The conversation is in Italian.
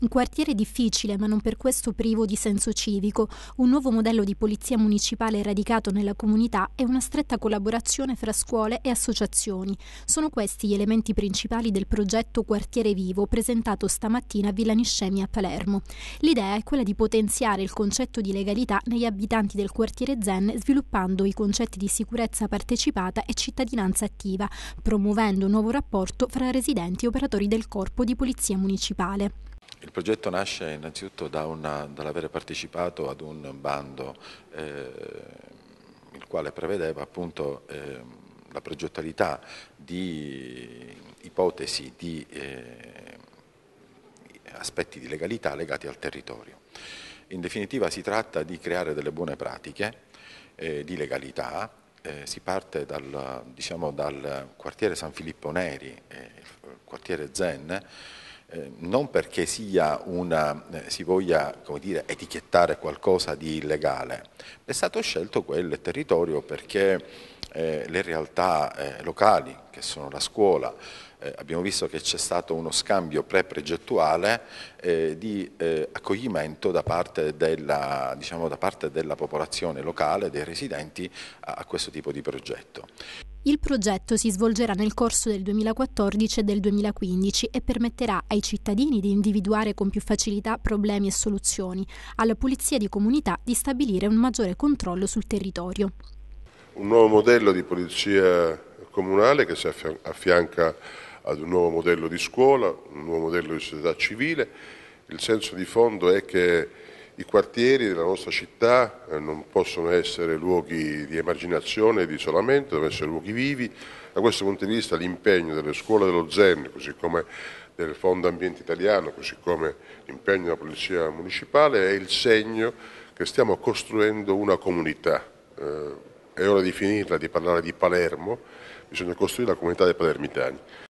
Un quartiere difficile, ma non per questo privo di senso civico, un nuovo modello di polizia municipale radicato nella comunità e una stretta collaborazione fra scuole e associazioni. Sono questi gli elementi principali del progetto Quartiere Vivo presentato stamattina a Villa Niscemi a Palermo. L'idea è quella di potenziare il concetto di legalità negli abitanti del quartiere Zen sviluppando i concetti di sicurezza partecipata e cittadinanza attiva, promuovendo un nuovo rapporto fra residenti e operatori del corpo di polizia municipale. Il progetto nasce innanzitutto da dall'avere partecipato ad un bando eh, il quale prevedeva appunto eh, la progettualità di ipotesi di eh, aspetti di legalità legati al territorio. In definitiva si tratta di creare delle buone pratiche eh, di legalità eh, si parte dal, diciamo, dal, quartiere San Filippo Neri, eh, il quartiere Zen, eh, non perché una, eh, si voglia dire, etichettare qualcosa di illegale, è stato scelto quel territorio perché eh, le realtà eh, locali, che sono la scuola, abbiamo visto che c'è stato uno scambio pre-progettuale di accoglimento da parte, della, diciamo, da parte, della, popolazione locale, dei residenti, a, a questo tipo di progetto. Il progetto si svolgerà nel corso del 2014 e del 2015 e permetterà ai cittadini di individuare con più facilità problemi e soluzioni, alla Polizia di comunità di stabilire un maggiore controllo sul territorio. Un nuovo modello di polizia comunale che si affianca ad un nuovo modello di scuola, un nuovo modello di società civile. Il senso di fondo è che i quartieri della nostra città eh, non possono essere luoghi di emarginazione e di isolamento, devono essere luoghi vivi. Da questo punto di vista l'impegno delle scuole dello ZEN, così come del Fondo Ambiente Italiano, così come l'impegno della Polizia Municipale, è il segno che stiamo costruendo una comunità. Eh, è ora di finirla, di parlare di Palermo, bisogna costruire la comunità dei palermitani.